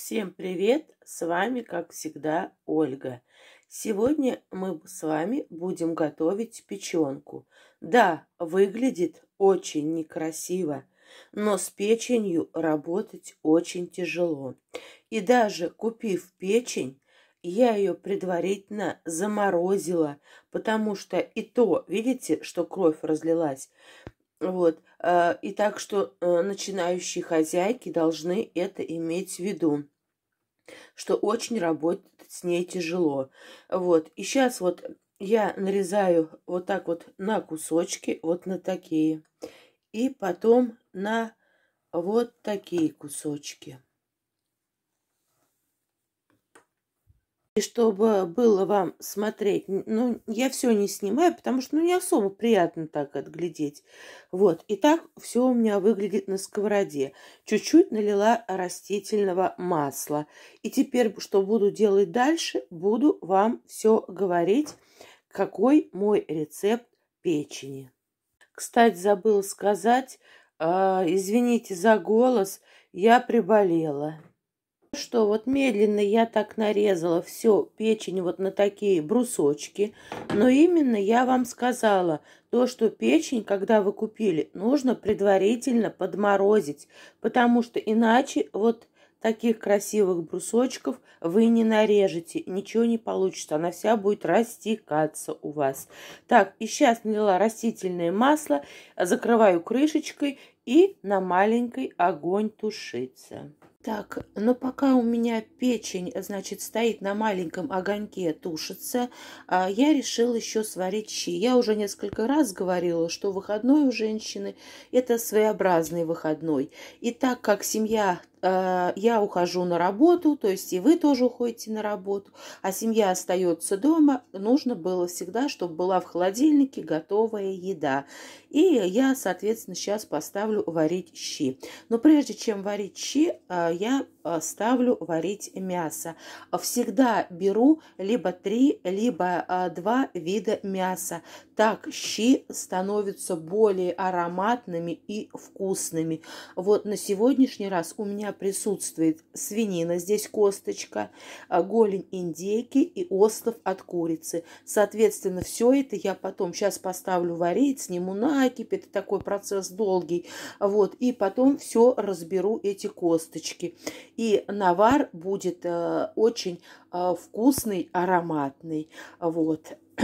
Всем привет! С вами, как всегда, Ольга. Сегодня мы с вами будем готовить печенку. Да, выглядит очень некрасиво, но с печенью работать очень тяжело. И даже купив печень, я ее предварительно заморозила, потому что и то, видите, что кровь разлилась, вот. Э, и так что э, начинающие хозяйки должны это иметь в виду что очень работать с ней тяжело. Вот. И сейчас вот я нарезаю вот так вот на кусочки, вот на такие. И потом на вот такие кусочки. И чтобы было вам смотреть, ну, я все не снимаю, потому что, ну, не особо приятно так отглядеть. Вот, и так все у меня выглядит на сковороде. Чуть-чуть налила растительного масла. И теперь, что буду делать дальше, буду вам все говорить, какой мой рецепт печени. Кстати, забыл сказать, э, извините за голос, я приболела что вот медленно я так нарезала все печень вот на такие брусочки, но именно я вам сказала то, что печень, когда вы купили, нужно предварительно подморозить, потому что иначе вот таких красивых брусочков вы не нарежете, ничего не получится, она вся будет растекаться у вас. Так, и сейчас налила растительное масло, закрываю крышечкой и на маленький огонь тушится. Так, но пока у меня печень, значит, стоит на маленьком огоньке, тушится, а я решила еще сварить щи. Я уже несколько раз говорила, что выходной у женщины – это своеобразный выходной. И так как семья Э, я ухожу на работу, то есть и вы тоже уходите на работу, а семья остается дома, нужно было всегда, чтобы была в холодильнике готовая еда. И я, соответственно, сейчас поставлю варить щи. Но прежде чем варить щи, э, я Э, ставлю варить мясо. Всегда беру либо три, либо э, два вида мяса. Так щи становятся более ароматными и вкусными. Вот на сегодняшний раз у меня присутствует свинина, здесь косточка, э, голень индейки и остов от курицы. Соответственно, все это я потом сейчас поставлю варить, сниму накипь, это такой процесс долгий. Вот, и потом все разберу эти косточки и навар будет э, очень э, вкусный, ароматный. Вот.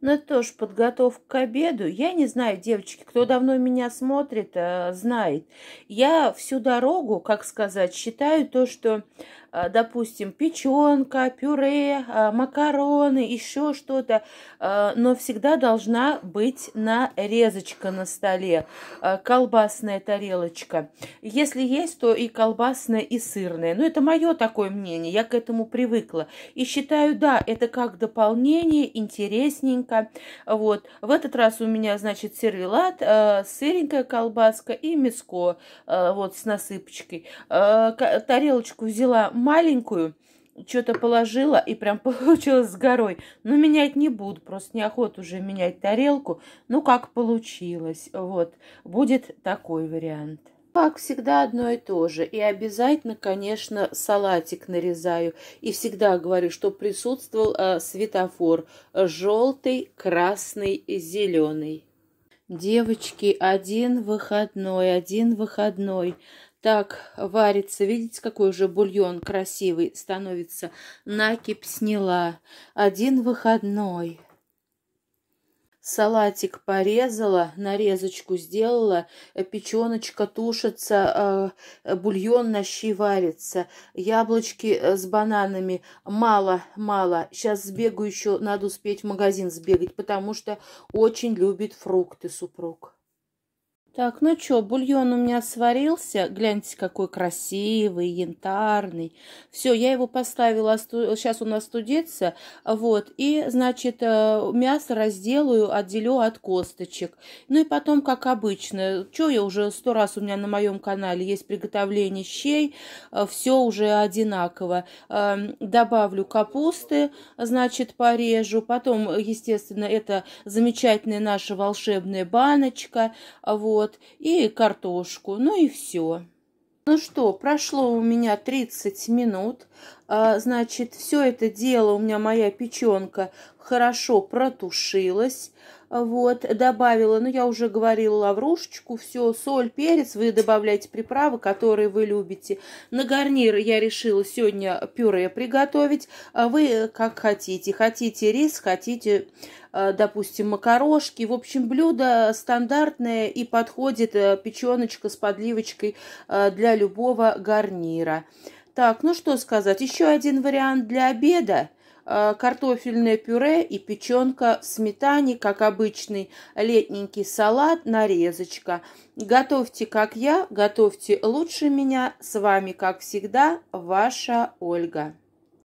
Ну это тоже подготовка к обеду. Я не знаю, девочки, кто давно меня смотрит, э, знает. Я всю дорогу, как сказать, считаю то, что Э, допустим, печенка, пюре, э, макароны, еще что-то, э, но всегда должна быть нарезочка на столе, колбасная тарелочка. Если есть, то и колбасная, и сырная. Но ну, это мое такое мнение, я к этому привыкла. И считаю, да, это как дополнение, интересненько. Вот. В этот раз у меня, значит, сервелат, сыренькая колбаска и мяско вот с насыпочкой. Тарелочку взяла маленькую, что-то положила, и прям получилось с горой. Но менять не буду, просто неохота уже менять тарелку. Ну, как получилось, вот. Будет такой вариант. Как всегда одно и то же. И обязательно, конечно, салатик нарезаю. И всегда говорю, что присутствовал э, светофор. Желтый, красный, зеленый. Девочки, один выходной, один выходной. Так варится. Видите, какой уже бульон красивый становится. Накипь сняла. Один выходной. Салатик порезала, нарезочку сделала, печеночка тушится, э, бульон на щи варится, яблочки э, с бананами мало-мало. Сейчас сбегу еще, надо успеть в магазин сбегать, потому что очень любит фрукты супруг. Так, ну чё, бульон у меня сварился. Гляньте, какой красивый, янтарный. Все, я его поставила, осту... сейчас он остудится. Вот, и, значит, э, мясо разделаю, отделю от косточек. Ну и потом, как обычно, чё я уже сто раз у меня на моем канале есть приготовление щей, э, все уже одинаково. Эм, добавлю капусты, значит, порежу. Потом, естественно, это замечательная наша волшебная баночка, вот огород и картошку, ну и все. Ну что, прошло у меня 30 минут. А, значит, все это дело у меня моя печенка хорошо протушилась. Вот, добавила, ну, я уже говорила, лаврушечку, все, соль, перец, вы добавляете приправы, которые вы любите. На гарнир я решила сегодня пюре приготовить, а вы э, как хотите, хотите рис, хотите Э, допустим, макарошки. В общем, блюдо стандартное и подходит э, печеночка с подливочкой э, для любого гарнира. Так, ну что сказать, еще один вариант для обеда картофельное пюре и печенка в сметане, как обычный летненький салат, нарезочка. Готовьте, как я, готовьте лучше меня. С вами, как всегда, ваша Ольга.